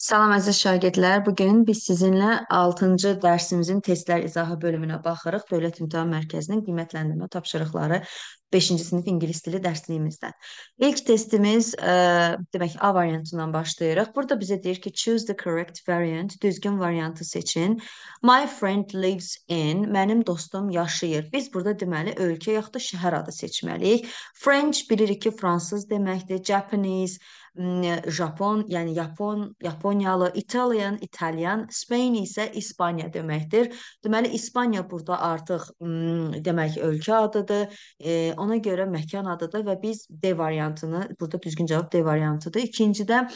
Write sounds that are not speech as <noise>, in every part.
Salam əziz şagirdlər. Bu gün biz sizinlə 6-cı dərsimizin testlər izahı bölümünə baxırıq. Dövlət İmtahan Mərkəzinin qiymətləndirmə tapşırıqları 5-ci sinif ingilis dili dərsliyimizdən. İlk testimiz, ə, e, demək A variantından başlayırıq. Burada bizə deyir ki, choose the correct variant, düzgün variantı seçin. My friend lives in, mənim dostum yaşayır. Biz burada deməli ölkə yaxud da şəhər adı seçməliyik. French bilirik ki, fransız deməkdir. Japanese Japon, yəni Yapon, Yaponiyalı, Italian, İtalyan, Spain isə İspaniya deməkdir. Deməli İspaniya burada artıq demək ölkə adıdır. E, ona görə məkan adıdır və biz D variantını burada düzgün cavab D variantıdır. İkincidə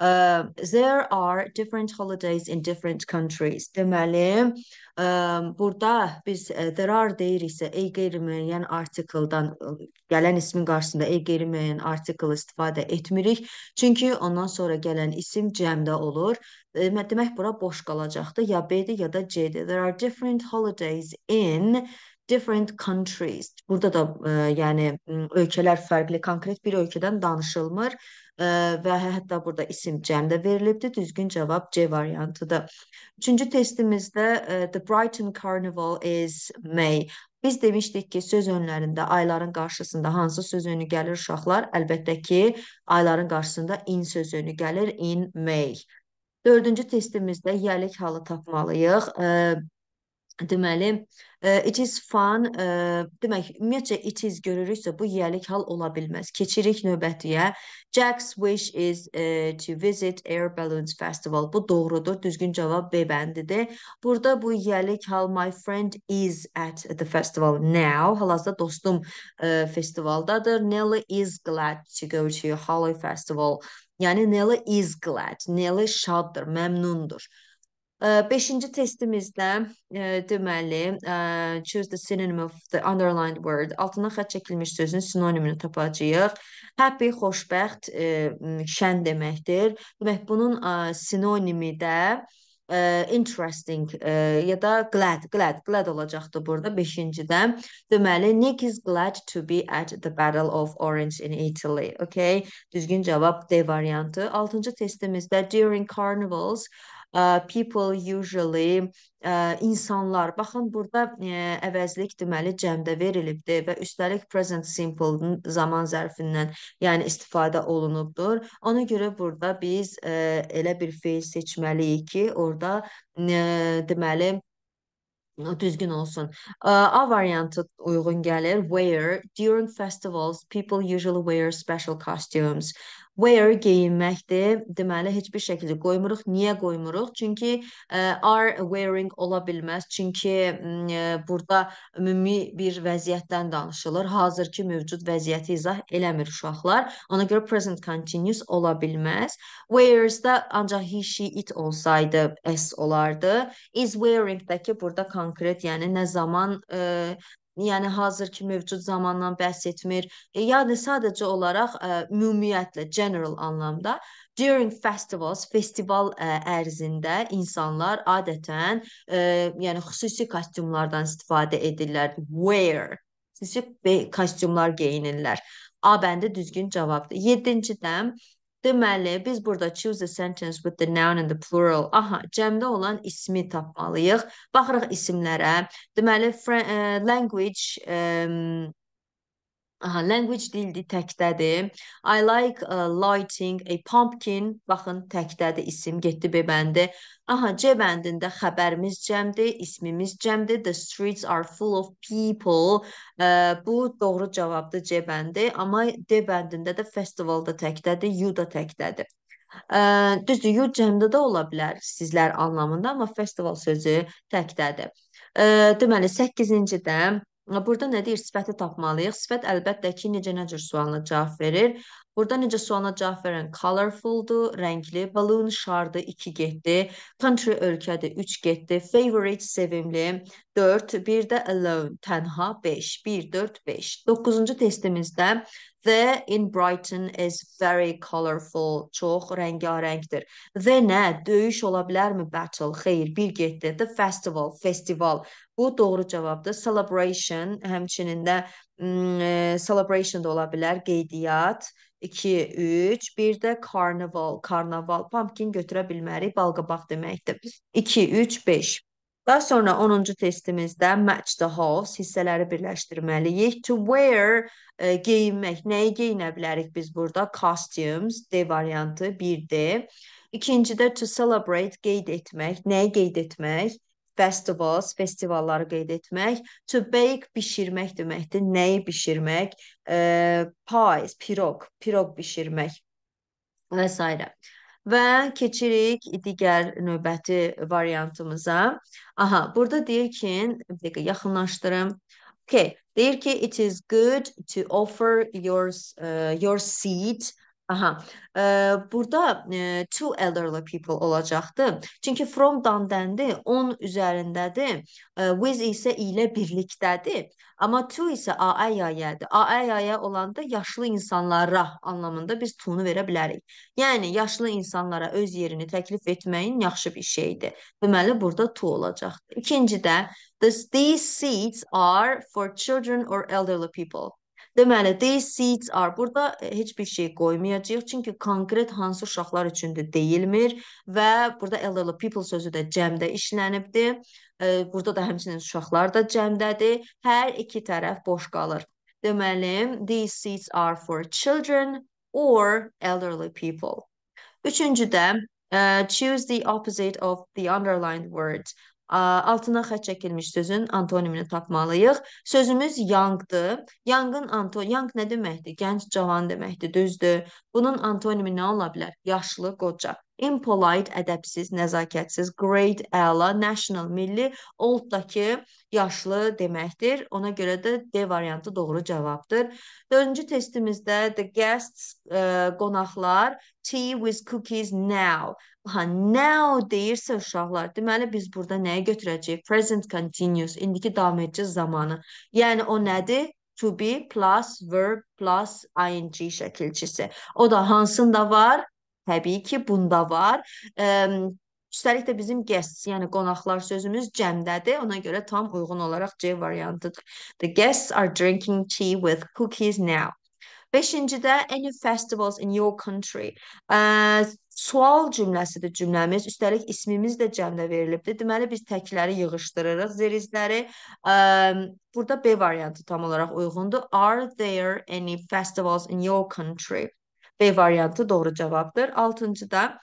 Uh, there are different holidays in different countries. Deməli, burada biz qərar deyiriksə, ey qeyri-müəyyən artikldan gələn ismin qarşısında ey qeyri-müəyyən artikl istifadə etmirik. Çünki ondan sonra gələn isim cəmdə olur. Demək bura boş qalacaqdı. Ya B-dir, ya da C-dir. There are different holidays in different countries. Burada da e, yəni ölkələr fərqli, konkret bir ölkədən danışılmır e, və hə, hətta burada isim cəm də verilibdi. Düzgün cavab C variantıdır. Üçüncü testimizdə e, the Brighton Carnival is May. Biz demişdik ki, söz önlərində ayların qarşısında hansı söz önü gəlir uşaqlar? Əlbəttə ki, ayların qarşısında in söz önü gəlir in May. Dördüncü testimizdə yəlik halı tapmalıyıq. E, Deməli, e, it is fun, e, demək, ümumiyyətcə it is görürüksə bu yeyilik hal ola bilməz. Keçirik növbətiyə. Jack's wish is e, to visit Air Balloons Festival. Bu doğrudur. Düzgün cavab B bəndidir. Burada bu yeyilik hal my friend is at the festival now. Hal-hazırda dostum festivaldadır. Nelly is glad to go to Halloween Festival. Yəni Nelly is glad. Nelly şaddır, məmnundur. Beşinci testimizdə ə, e, deməli, ə, e, choose the synonym of the underlined word. Altından xətt çəkilmiş sözün sinonimini tapacağıq. Happy xoşbəxt, ə, e, şən deməkdir. Demək bunun ə, sinonimi də ə, interesting ə, ya da glad, glad, glad olacaqdı burada 5-cidə. Deməli, Nick is glad to be at the Battle of Orange in Italy. Okay? Düzgün cavab D variantı. 6-cı testimizdə during carnivals people usually insanlar. Baxın, burada əvəzlik deməli cəmdə verilibdir və üstəlik present simple zaman zərfindən, yəni istifadə olunubdur. Ona görə burada biz elə bir feil seçməliyik ki, orada deməli düzgün olsun. A variantı uyğun gəlir. Wear during festivals people usually wear special costumes wear geyinməkdir. Deməli, heç bir şəkildə qoymuruq. Niyə qoymuruq? Çünki ə, e, are wearing ola bilməz. Çünki ə, e, burada ümumi bir vəziyyətdən danışılır. Hazır ki, mövcud vəziyyəti izah eləmir uşaqlar. Ona görə present continuous ola bilməz. Wears-da ancaq he, she, it olsaydı s olardı. Is wearing-dəki burada konkret, yəni nə zaman ə, e, yəni hazır ki mövcud zamandan bəhs etmir, e, yəni sadəcə olaraq ə, e, ümumiyyətlə general anlamda during festivals, festival ə, e, ərzində insanlar adətən ə, e, yəni xüsusi kostyumlardan istifadə edirlər. Wear xüsusi kostyumlar geyinirlər. A bəndi düzgün cavabdır. 7-ci də Deməli, biz burada choose a sentence with the noun and the plural. Aha, cəmdə olan ismi tapmalıyıq. Baxırıq isimlərə. Deməli, eh, language um, Aha, language dildir, təkdədir. I like uh, lighting a pumpkin. Baxın, təkdədir isim, getdi B bəndi. Aha, C bəndində xəbərimiz cəmdir, ismimiz cəmdir. The streets are full of people. Uh, bu doğru cavabdır C bəndi, amma D bəndində də festival da təkdədir, U da təkdədir. Uh, düzdür, U cəmdə də ola bilər sizlər anlamında, amma festival sözü təkdədir. Uh, deməli 8-cidə Burada nə deyir? Sifəti tapmalıyıq. Sifət əlbəttə ki, necə nə cür sualına cavab verir? Burada necə sualına cavab verən colorful-dur, rəngli, balloon şardı 2 getdi, country ölkədir 3 getdi, favorite sevimli 4, bir də alone tənha 5, 1 4 5. 9-cu testimizdə The in Brighton is very colorful, çox rəngarəngdir. The nə? Döyüş ola bilərmi? Battle. Xeyr, bir getdi. The festival, festival. Bu doğru cavabdır. Celebration, həmçinin də mm, e, celebration da ola bilər, qeydiyyat. 2, 3, bir də karnaval, karnaval, pumpkin götürə bilmərik, balqabaq deməkdir. 2, 3, 5. Daha sonra 10-cu testimizdə match the halves hissələri birləşdirməliyik. To wear e, geyinmək. Nəyi geyinə bilərik biz burada? Costumes D variantı 1D. İkincidə to celebrate qeyd etmək. Nəyi qeyd etmək? festivals, festivalları qeyd etmək, to bake bişirmək deməkdir. Nəyi bişirmək? E, pies, piroq, piroq bişirmək və s. Və keçirik digər növbəti variantımıza. Aha, burada deyir ki, bir dəqiqə yaxınlaşdırım. Okay, deyir ki, it is good to offer e, your uh, your seat Aha. E, burada e, two elderly people olacaqdı. Çünki from dandəndi 10 üzərindədir. E, with isə ilə birlikdədir. Amma to isə aayayədir. Aayaya olanda yaşlı insanlara anlamında biz to-nu verə bilərik. Yəni yaşlı insanlara öz yerini təklif etməyin yaxşı bir şeydir. Deməli burada to olacaqdı. İkincidə this, these seats are for children or elderly people. Deməli, these seeds are burada e, heç bir şey qoymayacağıq, çünki konkret hansı uşaqlar üçün də deyilmir və burada elderly people sözü də cəmdə işlənibdir. E, burada da həmçinin uşaqlar da cəmdədir. Hər iki tərəf boş qalır. Deməli, these seats are for children or elderly people. Üçüncüdə, uh, e, choose the opposite of the underlined words altına xətt çəkilmiş sözün antonimini tapmalıyıq. Sözümüz yanqdır. Yanğın anton yanq nə deməkdir? Gənc, cavan deməkdir, düzdür? Bunun antonimi nə ola bilər? Yaşlı, qoca. Impolite, ədəbsiz, nəzakətsiz, great, əla, national, milli, old da ki, yaşlı deməkdir. Ona görə də D variantı doğru cavabdır. 4-cü testimizdə the guests, ə, e, qonaqlar, tea with cookies now. Ha, now deyirsə uşaqlar, deməli biz burada nəyə götürəcəyik? Present continuous, indiki davam edici zamanı. Yəni o nədir? to be plus verb plus ing şəkilçisi. O da hansında var? Təbii ki, bunda var. Um, Üstəlik də bizim guests, yəni qonaqlar sözümüz cəmdədir. Ona görə tam uyğun olaraq C variantıdır. The guests are drinking tea with cookies now. Beşinci də any festivals in your country. Uh, Sual cümləsidir cümləmiz. Üstəlik ismimiz də cəmlə verilibdir. Deməli biz təkləri yığışdırırıq, zerizləri. Ehm, burada B variantı tam olaraq uyğundur. Are there any festivals in your country? B variantı doğru cavabdır. Altıncıda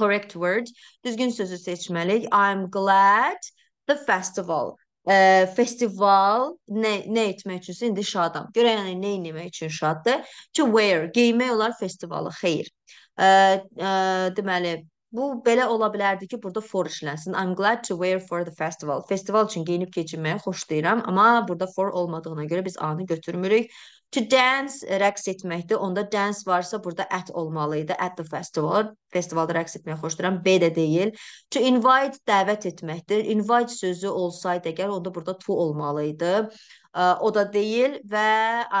correct word, düzgün sözü seçməliyik. I'm glad the festival ə, ehm, festival nə nə etmək üçünsə indi şadam. Görən yəni nə etmək üçün şaddır? To wear, geymək olar festivalı. Xeyr. Ə, ə, e, deməli, bu belə ola bilərdi ki, burada for işlənsin. I'm glad to wear for the festival. Festival üçün geyinib keçinməyi xoşlayıram, amma burada for olmadığına görə biz A-nı götürmürük. To dance rəqs etməkdir. Onda dance varsa burada at olmalı idi. At the festival. Festivalda rəqs etmək xoşduram. B də deyil. To invite dəvət etməkdir. Invite sözü olsaydı əgər onda burada to olmalı idi. O da deyil və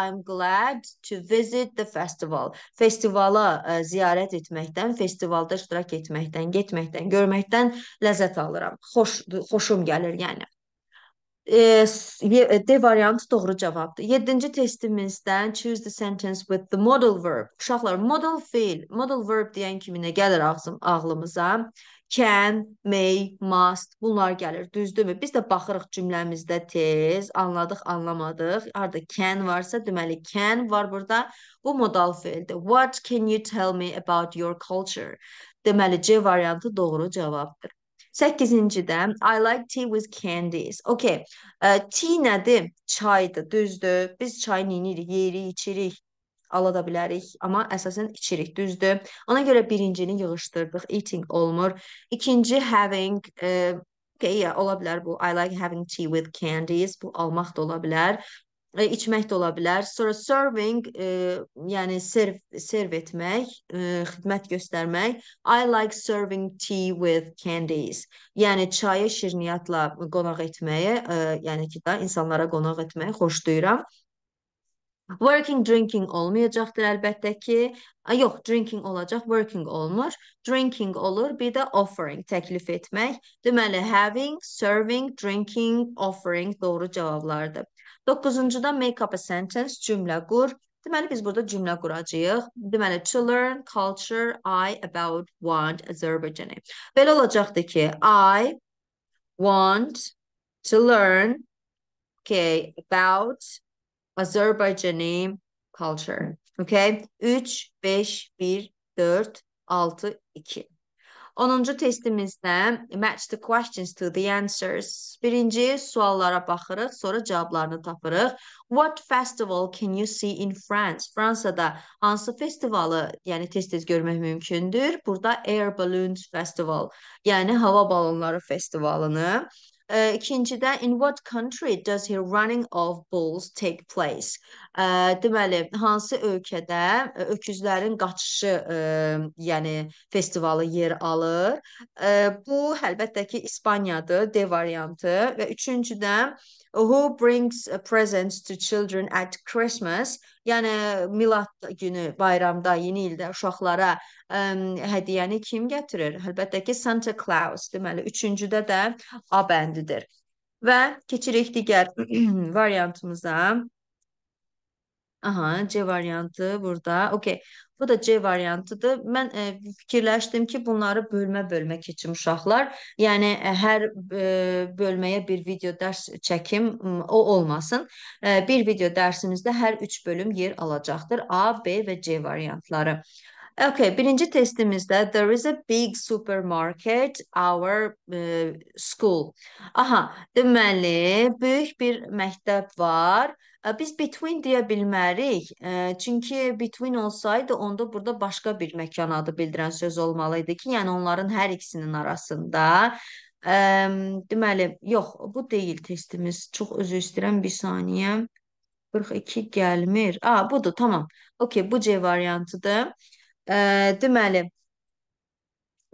I'm glad to visit the festival. Festivala ziyarət etməkdən, festivalda iştirak etməkdən, getməkdən, görməkdən ləzzət alıram. Xoş xoşum gəlir, yəni. E, D variantı doğru cavabdır. 7-ci testimizdən choose the sentence with the modal verb. Uşaqlar, modal fiil, modal verb deyən kimi nə gəlir ağzım ağlımıza? Can, may, must bunlar gəlir, düzdürmü? Biz də baxırıq cümləmizdə tez, anladıq, anlamadıq. Harda can varsa, deməli can var burada. Bu modal fiildir. What can you tell me about your culture? Deməli C variantı doğru cavabdır. 8-də I like tea with candies. Okay. E, tea nədir? Çaydır, düzdür? Biz çay neyirik, yeyirik, içirik ala da bilərik, amma əsasən içirik, düzdür? Ona görə birincini yığışdırdıq, eating olmur. İkinci having e, okay, yeah, ola bilər bu. I like having tea with candies. Bu almaq da ola bilər e, içmək də ola bilər. Sonra serving, e, yəni serv serv etmək, e, xidmət göstərmək. I like serving tea with candies. Yəni çayı şirniyyatla qonaq etməyi, e, yəni ki də insanlara qonaq etməyi xoşlayıram. Working drinking olmayacaqdır əlbəttə ki. A, yox, drinking olacaq, working olmur. Drinking olur, bir də offering təklif etmək. Deməli having, serving, drinking, offering doğru cavablardır. Dokuzuncu da make up a sentence, cümlə qur. Deməli, biz burada cümlə quracağıq. Deməli, to learn culture, I about want Azerbaijani. Belə olacaqdır ki, I want to learn okay, about Azerbaijani culture. Okay? 3, 5, 1, 4, 6, 2. 10-cu testimizdə match the questions to the answers. Birinci suallara baxırıq, sonra cavablarını tapırıq. What festival can you see in France? Fransada hansı festivalı, yəni tez-tez görmək mümkündür? Burada Air Balloon Festival, yəni hava balonları festivalını. E, ikincidə in what country does a running of bulls take place? deməli, hansı ölkədə öküzlərin qaçışı, yəni festivalı yer alır? Bu əlbəttə ki, İspaniyadır, D variantı və üçüncü də Who brings presents to children at Christmas? Yəni Milad günü, bayramda, yeni ildə uşaqlara ə, hədiyyəni kim gətirir? Əlbəttə ki, Santa Claus. Deməli, üçüncüdə də A bəndidir. Və keçirik digər <clears throat> variantımıza. Aha, C variantı burada. Okey. Bu da C variantıdır. Mən e, fikirləşdim ki, bunları bölmə-bölmə keçim uşaqlar. Yəni e, hər e, bölməyə bir video dərs çəkim o olmasın. E, bir video dərsimizdə hər 3 bölüm yer alacaqdır. A, B və C variantları. Okay, birinci testimizdə there is a big supermarket our e, school. Aha, deməli böyük bir məktəb var. Biz between deyə bilmərik. Çünki between olsaydı onda burada başqa bir məkan adı bildirən söz olmalı idi ki, yəni onların hər ikisinin arasında deməli, yox, bu deyil testimiz. Çox üzr istəyirəm bir saniyə. 42 gəlmir. A, budur, tamam. Okay, bu C variantıdır. Deməli,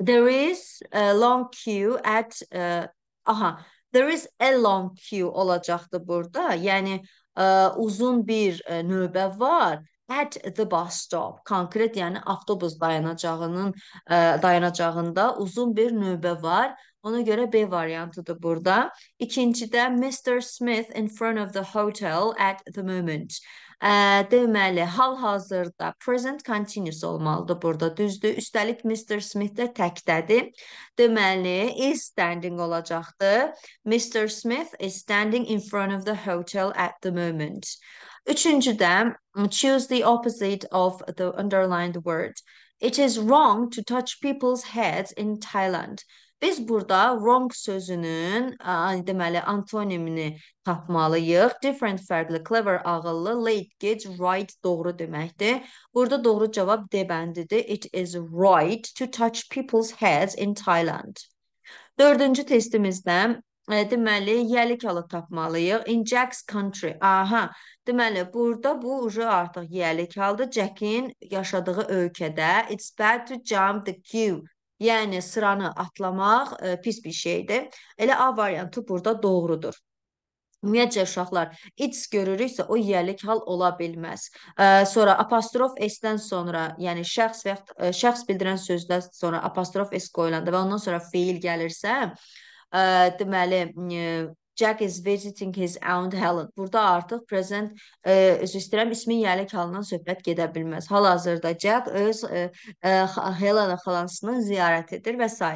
there is a long queue at aha, there is a long queue olacaqdı burada. Yəni E, uzun bir e, növbə var at the bus stop konkret yəni avtobus dayanacağının ə, e, dayanacağında uzun bir növbə var. Ona görə B variantıdır burada. İkincidə Mr Smith in front of the hotel at the moment. Ə, deməli, hal-hazırda present continuous olmalıdır burada, düzdür? Üstəlik Mr. Smith də təkdədir. Deməli, is standing olacaqdır. Mr. Smith is standing in front of the hotel at the moment. Üçüncüdə choose the opposite of the underlined word. It is wrong to touch people's heads in Thailand. Biz burada wrong sözünün ə, deməli antonimini tapmalıyıq. Different fərqli, clever ağıllı, late gec, right doğru deməkdir. Burada doğru cavab D bəndidir. It is right to touch people's heads in Thailand. Dördüncü testimizdə deməli, yəlik alı tapmalıyıq. In Jack's country. Aha. Deməli, burada bu ucu artıq yəlik aldı. Jack'in yaşadığı ölkədə. It's bad to jump the queue. Yəni sıranı atlamaq ə, e, pis bir şeydir. Elə A variantı burada doğrudur. Ümumiyyətcə uşaqlar it's görürüksə o yiyəlik hal ola bilməz. Ə, e, sonra apostrof s-dən sonra, yəni şəxs və ə, e, şəxs bildirən sözdən sonra apostrof s qoyulanda və ondan sonra feil gəlirsə, ə, deməli ə, Jack is visiting his aunt Helen. Burada artıq present ə, e, üzr istəyirəm ismin yəlik halından söhbət gedə bilməz. Hal-hazırda Jack öz ə, e, ə, e, Helen xalansının ziyarətidir və s.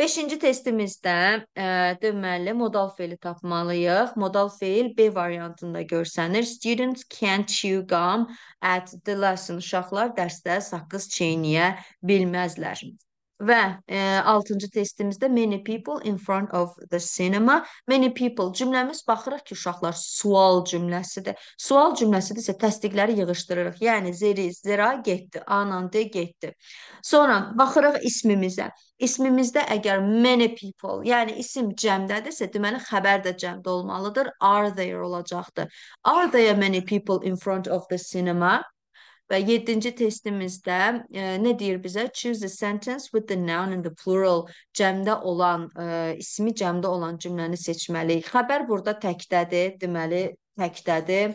Beşinci testimizdə ə, deməli modal feili tapmalıyıq. Modal feil B variantında görsənir. Students can chew gum at the lesson. Uşaqlar dərsdə saqqız çeynəyə bilməzlər və e, 6-cı testimizdə many people in front of the cinema. Many people cümləmiz baxırıq ki, uşaqlar sual cümləsidir. Sual cümləsidirsə təsdiqləri yığışdırırıq. Yəni zeri, zira getdi, anande getdi. Sonra baxırıq ismimizə. İsmimizdə əgər many people, yəni isim cəmdədirsə, deməli xəbər də cəmdə olmalıdır. Are there olacaqdır. Are there many people in front of the cinema? Və 7-ci testimizdə e, nə deyir bizə? Choose a sentence with the noun and the plural. Cəmdə olan, e, ismi cəmdə olan cümləni seçməliyik. Xəbər burada təkdədir, deməli təkdədir.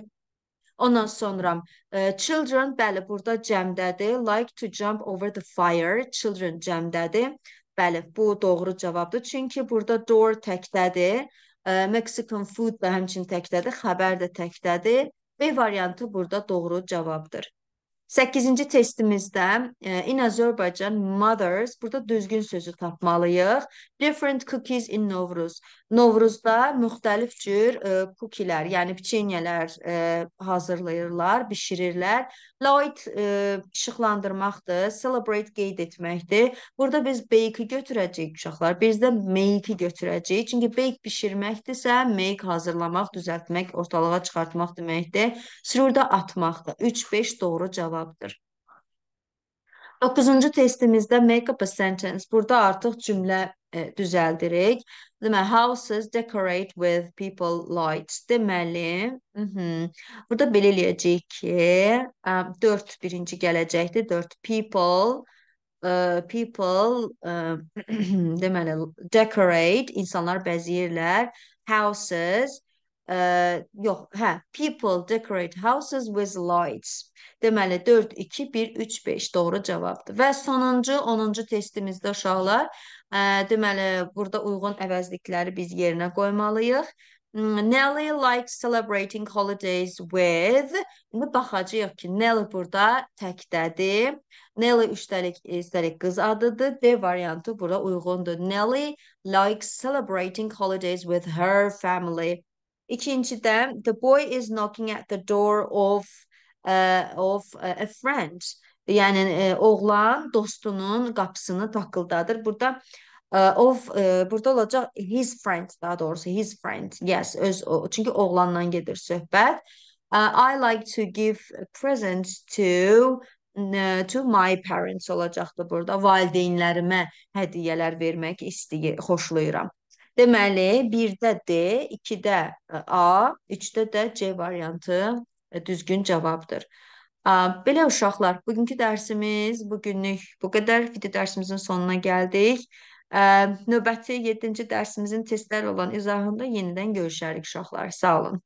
Ondan sonra e, children bəli burada cəmdədir. Like to jump over the fire. Children cəmdədir. Bəli, bu doğru cavabdır. Çünki burada door təkdədir. E, Mexican food da həmçinin təkdədir. Xəbər də təkdədir. B variantı burada doğru cavabdır. 8-ci testimizdə e, in Azerbaijan mothers burada düzgün sözü tapmalıyıq. Different cookies in Novruz. Novruzda müxtəlif cür e, kukilər, yəni peçenyələr e, hazırlayırlar, bişirirlər. Light e, işıqlandırmaqdır, celebrate qeyd etməkdir. Burada biz bake-i götürəcəyik uşaqlar. Biz də make-i götürəcəyik. Çünki bake bişirməkdirsə, make hazırlamaq, düzəltmək, ortalığa çıxartmaq deməkdir. Sürürdə atmaqdır. 3-5 doğru cavab cavabdır. 9-cu testimizdə make up a sentence. Burada artıq cümlə e, düzəldirik. Deməli, houses decorate with people lights. Deməli, mm -hmm. burada belə eləyəcəyik ki, ə, e, 4 birinci gələcəkdir. 4 people ə, e, people ə, e, <clears throat> deməli decorate insanlar bəzəyirlər houses ə, yox, hə, people decorate houses with lights. Deməli 4 2 1 3 5 doğru cavabdır. Və sonuncu 10-cu testimizdə uşaqlar, ə, e, deməli burada uyğun əvəzlikləri biz yerinə qoymalıyıq. Hmm, Nelly likes celebrating holidays with İndi baxacağıq ki, Nelly burada təkdədir. Nelly üstəlik üstəlik qız adıdır. D variantı burada uyğundur. Nelly likes celebrating holidays with her family. İkincidə, the boy is knocking at the door of uh, of e, a friend. Yəni e, oğlan dostunun qapısını taqqıldadır. Burada uh, of e, burada olacaq his friend daha doğrusu his friend. Yes, öz o, çünki oğlandan gedir söhbət. Uh, I like to give presents to to my parents olacaqdı burada. Valideynlərimə hədiyyələr vermək istəyir, xoşlayıram. Deməli, 1-də D, 2-də e, A, 3-də də C variantı e, düzgün cavabdır. Belə uşaqlar, bugünkü dərsimiz bugünlük bu qədər. Video dərsimizin sonuna gəldik. E, növbəti 7-ci dərsimizin testlər olan izahında yenidən görüşərik uşaqlar. Sağ olun.